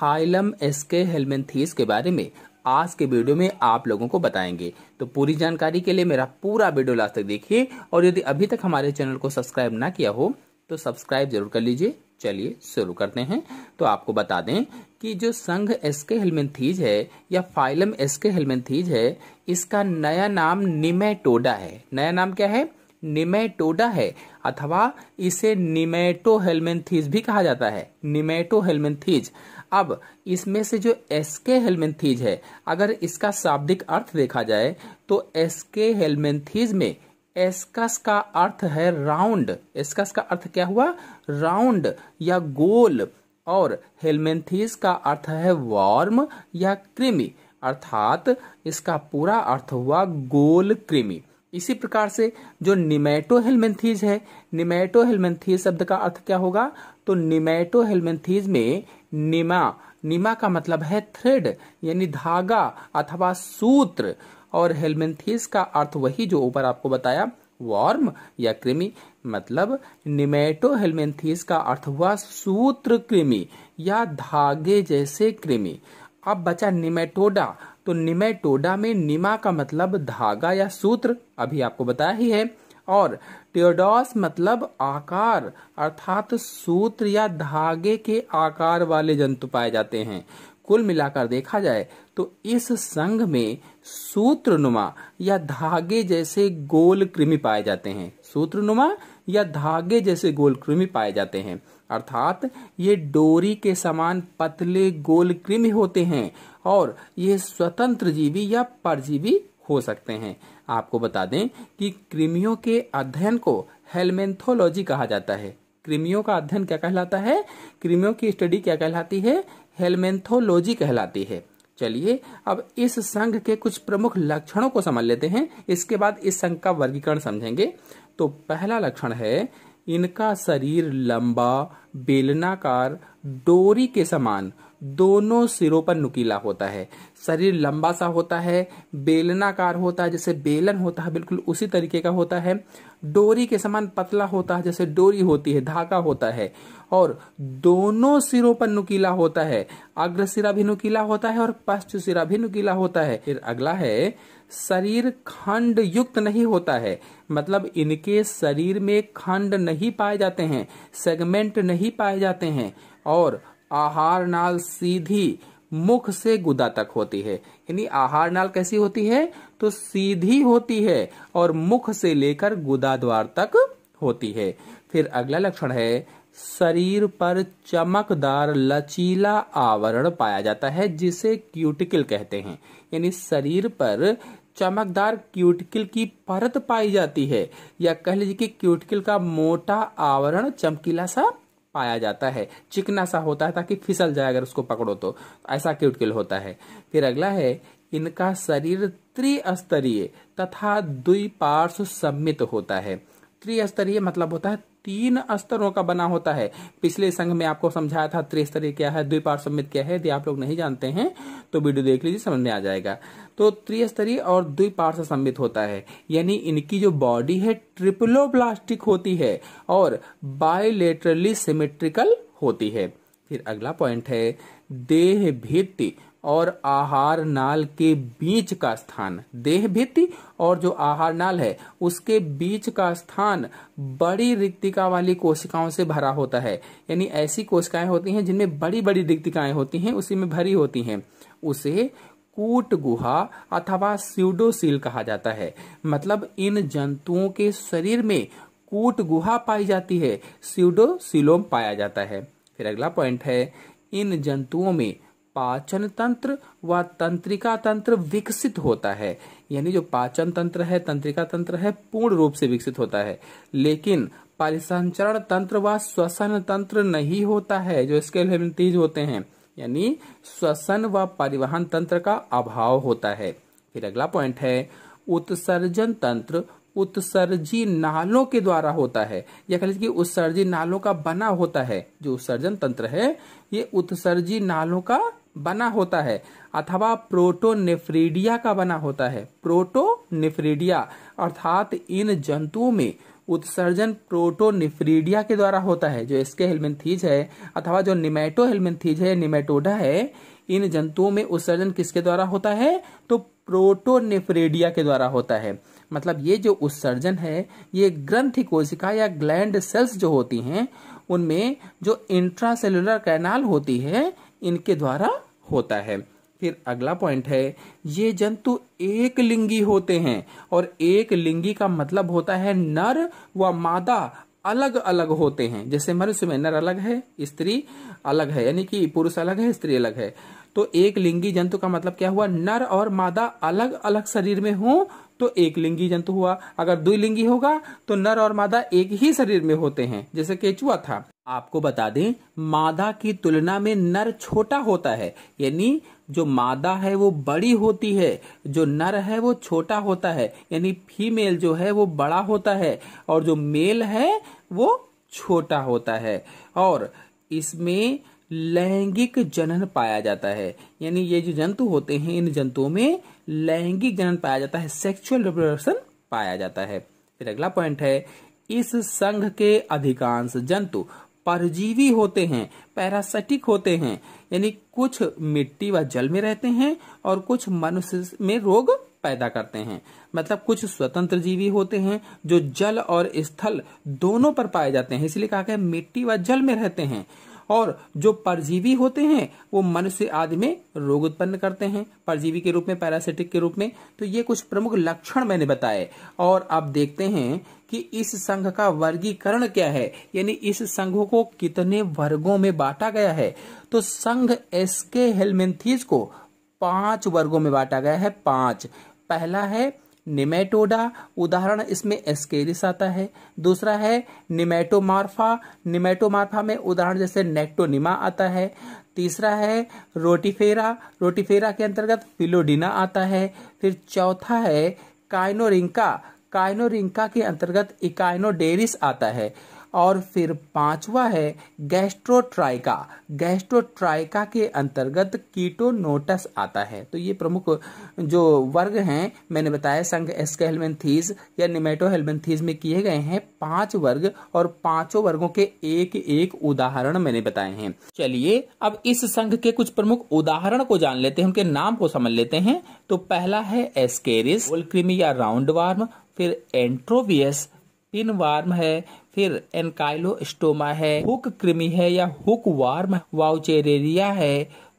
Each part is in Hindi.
फाइलम एसके हेलमेंथीस के बारे में आज के वीडियो में आप लोगों को बताएंगे तो पूरी जानकारी के लिए मेरा पूरा वीडियो लास्ट तक देखिए और यदि अभी तक हमारे चैनल को सब्सक्राइब ना किया हो तो सब्सक्राइब जरूर कर लीजिए चलिए शुरू करते हैं तो आपको बता दें कि जो संघ एसके हेलमेंथीज है या फाइलम एसके हेलमेंथीज है इसका नया नाम निमेटोडा है नया नाम क्या है निमेटोडा है अथवा इसे निमेटो हेलमेंथीज भी कहा जाता है निमेटो हेलमेंथीज अब इसमें से जो एसके हेलमेंथीज है अगर इसका शाब्दिक अर्थ देखा जाए तो एसके हेलमेंथीज में एस्कस का अर्थ है राउंड एस्कस का अर्थ क्या हुआ राउंड या गोल और हेलमेंथीज का अर्थ है वार्म या क्रिमी अर्थात इसका पूरा अर्थ हुआ गोल क्रिमी इसी प्रकार से जो निमेटो हेलमेंथीज है निमेटो हेलमेंथीज शब्द का अर्थ क्या होगा तो निमेटो हेलमेंथीज में निमा निमा का मतलब है थ्रेड यानी धागा अथवा सूत्र और हेलमेंथीज का अर्थ वही जो ऊपर आपको बताया वार्म या कृमि मतलब निमेटो हेलमेंथीज का अर्थ हुआ सूत्र कृमि या धागे जैसे कृमि अब बचा निमेटोडा तो निमेटोडा में निमा का मतलब धागा या सूत्र अभी आपको बताया ही है और टियोडॉस मतलब आकार अर्थात सूत्र या धागे के आकार वाले जंतु पाए जाते हैं कुल मिलाकर देखा जाए तो इस संघ में सूत्रनुमा या धागे जैसे गोल कृमि पाए जाते हैं सूत्रनुमा या धागे जैसे कृमि पाए जाते हैं अर्थात ये डोरी के समान पतले गोल कृमि होते हैं और ये स्वतंत्र जीवी या परजीवी हो सकते हैं आपको बता दें कि कृमियों के अध्ययन को हेलमेंथोलॉजी कहा जाता है कृमियों का अध्ययन क्या कहलाता है कृमियों की स्टडी क्या कहलाती है हेलमेंथोलॉजी कहलाती है चलिए अब इस संघ के कुछ प्रमुख लक्षणों को समझ लेते हैं इसके बाद इस संघ का वर्गीकरण समझेंगे तो पहला लक्षण है इनका शरीर लंबा बेलनाकार डोरी के समान दोनों सिरों पर नुकीला होता है शरीर लंबा सा होता है बेलनाकार होता है जैसे बेलन होता है बिल्कुल उसी तरीके का होता है डोरी के समान पतला होता है जैसे डोरी होती है धागा होता है और दोनों सिरों पर नुकीला होता है अग्र सिरा भी नुकीला होता है और पश्च सिरा भी नुकीला होता है फिर अगला है शरीर खंड युक्त नहीं होता है मतलब इनके शरीर में खंड नहीं पाए जाते हैं सेगमेंट नहीं पाए जाते हैं और आहार नाल सीधी मुख से गुदा तक होती है यानी आहार नाल कैसी होती है तो सीधी होती है और मुख से लेकर गुदा द्वार तक होती है फिर अगला लक्षण है शरीर पर चमकदार लचीला आवरण पाया जाता है जिसे क्यूटिकल कहते हैं यानी शरीर पर चमकदार क्यूटिकल की परत पाई जाती है या कह लीजिए कि क्यूटिकल का मोटा आवरण चमकीला सा पाया जाता है चिकना सा होता है ताकि फिसल जाए अगर उसको पकड़ो तो ऐसा क्यूटिकल होता है फिर अगला है इनका शरीर त्रिस्तरीय तथा द्विपार्श सम्मित होता है त्रिस्तरीय मतलब होता है तीन स्तरों का बना होता है पिछले संघ में आपको समझाया था त्रिस्तरीय क्या है द्विपार समिति क्या है यदि आप लोग नहीं जानते हैं तो वीडियो देख लीजिए समझ में आ जाएगा तो त्रिस्तरीय और द्विपार्श सम्मित होता है यानी इनकी जो बॉडी है ट्रिपलोब्लास्टिक होती है और बायोलेटरली सिमेट्रिकल होती है फिर अगला पॉइंट है देह भित्ति और आहार नाल के बीच का स्थान देह भित्ति और जो आहार नाल है उसके बीच का स्थान बड़ी रिक्तिका वाली कोशिकाओं से भरा होता है यानी ऐसी कोशिकाएं होती हैं जिनमें बड़ी बड़ी रिक्तिकाएं होती हैं उसी में भरी होती हैं उसे कूट गुहा अथवा सील कहा जाता है मतलब इन जंतुओं के शरीर में कूट गुहा पाई जाती है सीडोसिलोम पाया जाता है फिर अगला पॉइंट है इन जंतुओं में पाचन तंत्र व तंत्रिका तंत्र विकसित होता है यानी जो पाचन तंत्र है तंत्रिका तंत्र है पूर्ण रूप से विकसित होता है लेकिन परिसंचरण तंत्र व श्वसन तंत्र नहीं होता है जो इसके तीज होते हैं यानी श्वसन व परिवहन तंत्र का अभाव होता है फिर अगला पॉइंट है उत्सर्जन तंत्र उत्सर्जी नालों के द्वारा होता है या कह लीजिए उत्सर्जी नालों का बना होता है जो उत्सर्जन तंत्र है ये उत्सर्जी नालों का बना होता है अथवा प्रोटोनेफ्रीडिया का बना होता है प्रोटोनेफ्रीडिया अर्थात इन जंतुओं में उत्सर्जन प्रोटोनिफ्रीडिया के द्वारा होता है जो इसके हेलमेंथीज है अथवा जो निमेटो हेलमेंथीज है निमेटोडा है इन जंतुओं में उत्सर्जन किसके द्वारा होता है तो प्रोटोनिफ्रेडिया के द्वारा होता है मतलब ये जो उत्सर्जन है ये ग्रंथि कोशिका या ग्लैंड सेल्स जो होती हैं उनमें जो इंट्रासेलुलर कैनाल होती है इनके द्वारा होता है फिर अगला पॉइंट है ये जंतु एक लिंगी होते हैं और एक लिंगी का मतलब होता है नर व मादा अलग अलग होते हैं जैसे मनुष्य में नर अलग है स्त्री अलग है यानी कि पुरुष अलग है स्त्री अलग है तो एक लिंगी जंतु का मतलब क्या हुआ नर और मादा अलग अलग शरीर में हो तो एक लिंगी जंतु हुआ अगर द्विलिंगी होगा तो नर और मादा एक ही शरीर में होते हैं जैसे केचुआ था आपको बता दें मादा की तुलना में नर छोटा होता है यानी जो मादा है वो बड़ी होती है जो नर है वो छोटा होता है यानी फीमेल जो है वो बड़ा होता है और जो मेल है वो छोटा होता है और इसमें लैंगिक जनन पाया जाता है यानी ये जो जंतु होते हैं इन जंतुओं में लैंगिक जनन पाया जाता है सेक्सुअल रिप्रोडक्शन पाया जाता है फिर अगला पॉइंट है इस संघ के अधिकांश जंतु परजीवी होते हैं पैरासिटिक होते हैं यानी कुछ मिट्टी व जल में रहते हैं और कुछ मनुष्य में रोग पैदा करते हैं मतलब कुछ स्वतंत्र जीवी होते हैं जो जल और स्थल दोनों पर पाए जाते हैं इसलिए कहा गया मिट्टी व जल में रहते हैं और जो परजीवी होते हैं वो मनुष्य आदि में रोग उत्पन्न करते हैं परजीवी के रूप में पैरासिटिक के रूप में तो ये कुछ प्रमुख लक्षण मैंने बताए और आप देखते हैं कि इस संघ का वर्गीकरण क्या है यानी इस संघ को कितने वर्गों में बांटा गया है तो संघ एसके हेलमेंथीज को पांच वर्गों में बांटा गया है पांच पहला है निमेटोडा उदाहरण इसमें एस्केरिस आता है दूसरा है निमेटोमार्फा निमेटोमार्फा में उदाहरण जैसे नेक्टोनिमा आता है तीसरा है रोटिफेरा रोटिफेरा के अंतर्गत फिलोडिना आता है फिर चौथा है काइनोरिंका काइनोरिंका के अंतर्गत इकाइनोडेरिस आता है और फिर पांचवा है गैस्ट्रोट्राइका गैस्ट्रोट्राइका के अंतर्गत कीटोनोटस आता है तो ये प्रमुख जो वर्ग हैं मैंने बताया संघ एस्केलमेंथीज या निमेटोहेलमेंथीज में किए गए हैं पांच वर्ग और पांचों वर्गों के एक एक उदाहरण मैंने बताए हैं चलिए अब इस संघ के कुछ प्रमुख उदाहरण को जान लेते हैं उनके नाम को समझ लेते हैं तो पहला है एस्केरिस या राउंड वार्म फिर एंट्रोवियस पिन वार्म है फिर एनकाइलोस्टोमा है हुक कृमि है या हुक वार्म वाउचेरेरिया है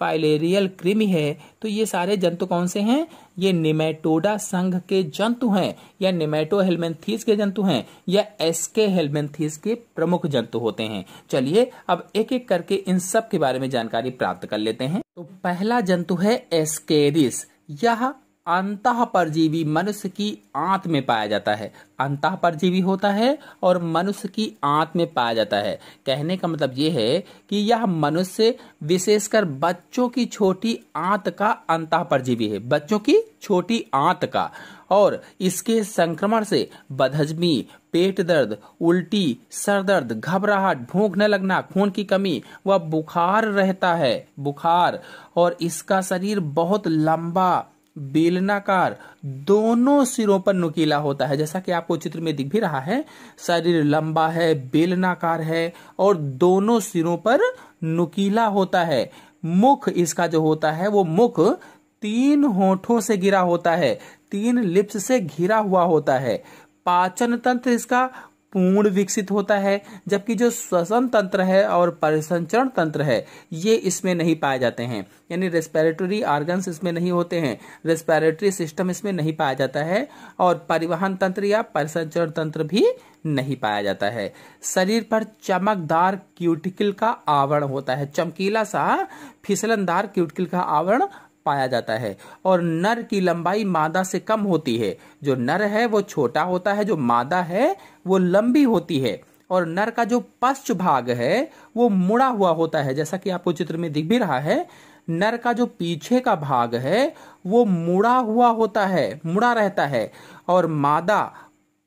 फाइलेरियल कृमि है तो ये सारे जंतु कौन से हैं ये निमेटोडा संघ के जंतु हैं या निमेटो हेलमेंथीस के जंतु हैं या एसके हेलमेंथीस के प्रमुख जंतु होते हैं चलिए अब एक एक करके इन सब के बारे में जानकारी प्राप्त कर लेते हैं तो पहला जंतु है एस्केरिस यह अंत परजीवी मनुष्य की आंत में पाया जाता है अंत परजीवी होता है और मनुष्य की आंत में पाया जाता है कहने का मतलब यह है कि यह मनुष्य विशेषकर बच्चों की छोटी आंत का अंत परजीवी है बच्चों की छोटी आंत का और इसके संक्रमण से बदहजमी पेट दर्द उल्टी सर दर्द घबराहट भूख न लगना खून की कमी व बुखार रहता है बुखार और इसका शरीर बहुत लंबा बेलनाकार दोनों सिरों पर नुकीला होता है जैसा कि आपको चित्र में दिख भी रहा है शरीर लंबा है बेलनाकार है और दोनों सिरों पर नुकीला होता है मुख इसका जो होता है वो मुख तीन होठों से घिरा होता है तीन लिप्स से घिरा हुआ होता है पाचन तंत्र इसका पूर्ण विकसित होता है जबकि जो श्वसन तंत्र है और परिसंचरण तंत्र है ये इसमें नहीं पाए जाते हैं यानी रेस्पिरेटरी आर्गन्स इसमें नहीं होते हैं रेस्पिरेटरी सिस्टम इसमें नहीं पाया जाता है और परिवहन तंत्र या परिसंचरण तंत्र भी नहीं पाया जाता है शरीर पर चमकदार क्यूटिकल का आवरण होता है चमकीला सा फिसलनदार क्यूटिकल का आवरण पाया जाता है और नर की लंबाई मादा से कम होती है जो नर है वो छोटा होता है जो मादा है वो लंबी होती है और नर का जो पश्च भाग है वो मुड़ा हुआ होता है जैसा कि आपको चित्र में दिख भी रहा है नर का जो पीछे का भाग है वो मुड़ा हुआ होता है मुड़ा रहता है और मादा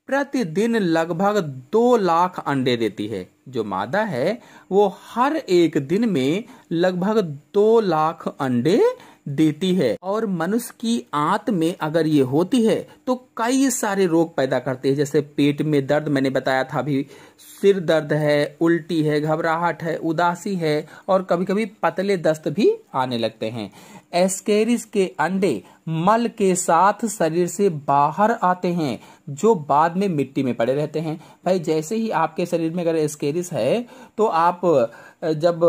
प्रतिदिन लगभग दो लाख अंडे देती है जो मादा है वो हर एक दिन में लगभग दो लाख अंडे देती है और मनुष्य की आंत में अगर ये होती है तो कई सारे रोग पैदा करते हैं जैसे पेट में दर्द मैंने बताया था अभी सिर दर्द है उल्टी है घबराहट है उदासी है और कभी कभी पतले दस्त भी आने लगते हैं एस्केरिस के अंडे मल के साथ शरीर से बाहर आते हैं जो बाद में मिट्टी में पड़े रहते हैं भाई जैसे ही आपके शरीर में अगर एस्केरिस है तो आप जब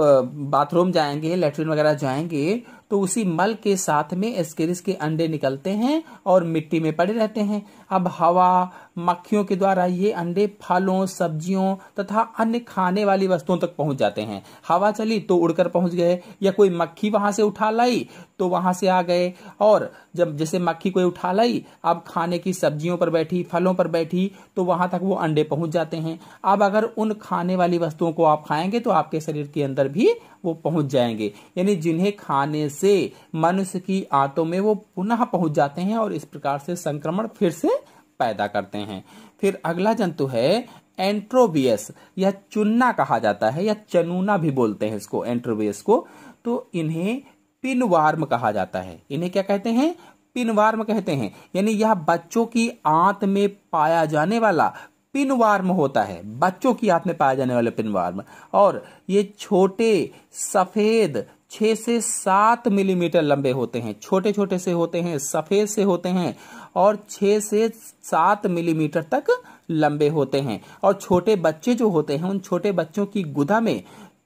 बाथरूम जाएंगे लेटरिन वगैरह जाएंगे तो उसी मल के साथ में एस्केरिस के अंडे निकलते हैं और मिट्टी में पड़े रहते हैं अब हवा मक्खियों के द्वारा ये अंडे फलों सब्जियों तथा अन्य खाने वाली वस्तुओं तक पहुंच जाते हैं हवा चली तो उड़कर पहुंच गए या कोई मक्खी वहां से उठा लाई तो वहां से आ गए और जब जैसे मक्खी कोई उठा लाई अब खाने की सब्जियों पर बैठी फलों पर बैठी तो वहां तक वो अंडे पहुंच जाते हैं अब अगर उन खाने वाली वस्तुओं को आप खाएंगे तो आपके शरीर के अंदर भी वो पहुंच जाएंगे यानी जिन्हें खाने से मनुष्य की आंतों में वो पुनः पहुंच जाते हैं और इस प्रकार से संक्रमण फिर से पैदा करते हैं फिर अगला जंतु है एंट्रोबियस या चुन्ना कहा जाता है या चनूना भी बोलते हैं इसको एंट्रोबियस को तो इन्हें पिनवार्म कहा जाता है इन्हें क्या कहते हैं पिनवार्म कहते हैं यानी यह बच्चों की आंत में पाया जाने वाला पिनवार्म होता है बच्चों की आंत में पाया जाने वाला पिनवार्म और ये छोटे सफेद छः से सात मिलीमीटर लंबे होते हैं छोटे छोटे से होते हैं सफ़ेद से होते हैं और छः से सात मिलीमीटर तक लंबे होते हैं और छोटे बच्चे जो होते हैं उन छोटे बच्चों की गुदा में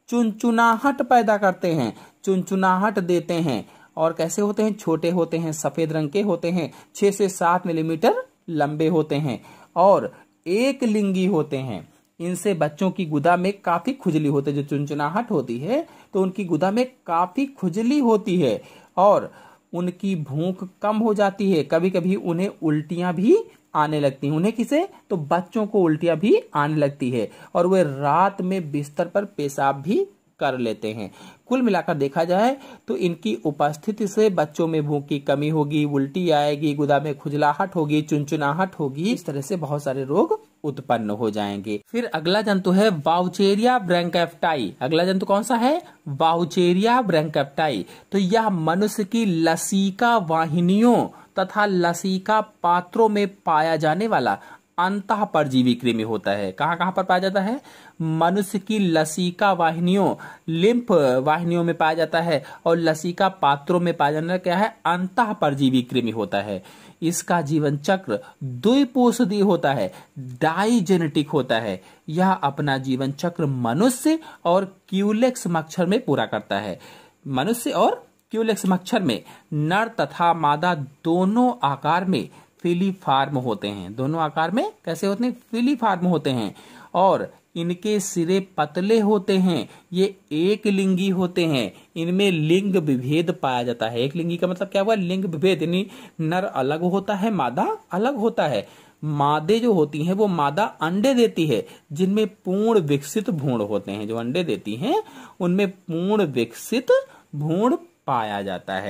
चुनचुनाहट पैदा करते हैं चुनचुनाहट देते हैं और कैसे होते हैं छोटे होते हैं सफ़ेद रंग के होते हैं छः से सात मिलीमीटर लंबे होते हैं और एक लिंगी होते हैं इनसे बच्चों की गुदा में काफी खुजली होती है जो चुनचुनाहट होती है तो उनकी गुदा में काफी खुजली होती है और उनकी भूख कम हो जाती है कभी कभी उन्हें उल्टियां भी आने लगती हैं उन्हें किसे तो बच्चों को उल्टियां भी आने लगती है और वे रात में बिस्तर पर पेशाब भी कर लेते हैं कुल मिलाकर देखा जाए तो इनकी उपस्थिति से बच्चों में भूख की कमी होगी उल्टी आएगी गुदा में खुजलाहट होगी चुनचुनाहट होगी इस तरह से बहुत सारे रोग उत्पन्न हो जाएंगे फिर अगला जंतु है बाउचेरिया ब्रैंकएप्टाई अगला जंतु कौन सा है बाउचेरिया ब्रैंकएप्टाई तो यह मनुष्य की लसीका वाहिनियों तथा लसीका पात्रों में पाया जाने वाला अंत परजीवी कृमि होता है कहाँ कहाँ पर पाया जाता है मनुष्य की लसिका वाहिनियों लिम्फ वाहिनियों में पाया जाता है और लसिका पात्रों में पाया जाना क्या है अंत परजीवी कृमि होता है इसका जीवन चक्र द्विपोषदी होता है डाइजेनेटिक होता है यह अपना जीवन चक्र मनुष्य और क्यूलेक्स मक्षर में पूरा करता है मनुष्य और क्यूलेक्स मक्षर में नर तथा मादा दोनों आकार में फिलीफार्म होते हैं दोनों आकार में कैसे होते हैं फिलीफार्म होते हैं और इनके सिरे पतले होते हैं ये एक लिंगी होते हैं इनमें लिंग विभेद पाया जाता है एक लिंगी का मतलब क्या हुआ लिंग विभेद यानी नर अलग होता है मादा अलग होता है मादे जो होती हैं वो मादा अंडे देती है जिनमें पूर्ण विकसित भूण होते हैं जो अंडे देती हैं उनमें पूर्ण विकसित भूण पाया जाता है